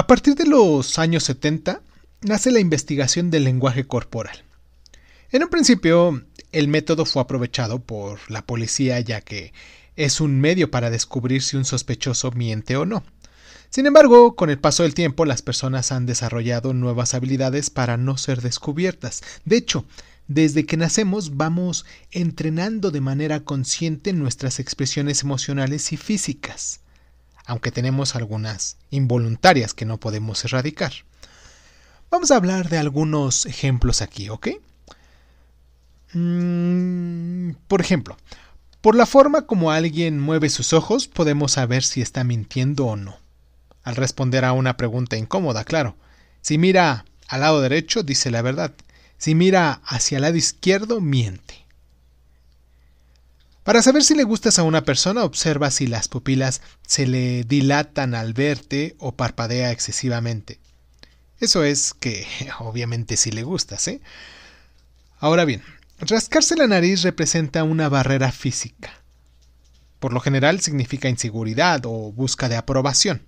A partir de los años 70 nace la investigación del lenguaje corporal. En un principio, el método fue aprovechado por la policía ya que es un medio para descubrir si un sospechoso miente o no. Sin embargo, con el paso del tiempo, las personas han desarrollado nuevas habilidades para no ser descubiertas. De hecho, desde que nacemos vamos entrenando de manera consciente nuestras expresiones emocionales y físicas aunque tenemos algunas involuntarias que no podemos erradicar. Vamos a hablar de algunos ejemplos aquí, ¿ok? Mm, por ejemplo, por la forma como alguien mueve sus ojos podemos saber si está mintiendo o no. Al responder a una pregunta incómoda, claro. Si mira al lado derecho, dice la verdad. Si mira hacia el lado izquierdo, miente. Para saber si le gustas a una persona, observa si las pupilas se le dilatan al verte o parpadea excesivamente. Eso es que, obviamente, si sí le gustas, ¿eh? Ahora bien, rascarse la nariz representa una barrera física. Por lo general significa inseguridad o busca de aprobación.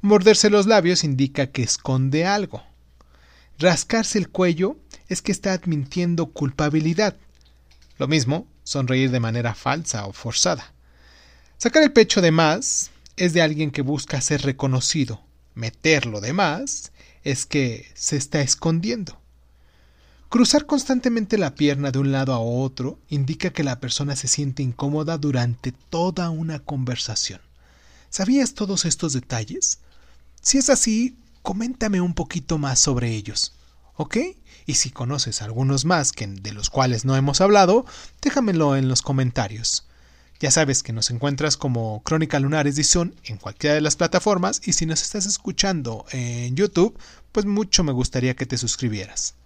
Morderse los labios indica que esconde algo. Rascarse el cuello es que está admitiendo culpabilidad. Lo mismo sonreír de manera falsa o forzada. Sacar el pecho de más es de alguien que busca ser reconocido. Meterlo de más es que se está escondiendo. Cruzar constantemente la pierna de un lado a otro indica que la persona se siente incómoda durante toda una conversación. ¿Sabías todos estos detalles? Si es así, coméntame un poquito más sobre ellos. ¿ok? Y si conoces algunos más que, de los cuales no hemos hablado, déjamelo en los comentarios. Ya sabes que nos encuentras como Crónica Lunar Edición en cualquiera de las plataformas y si nos estás escuchando en YouTube, pues mucho me gustaría que te suscribieras.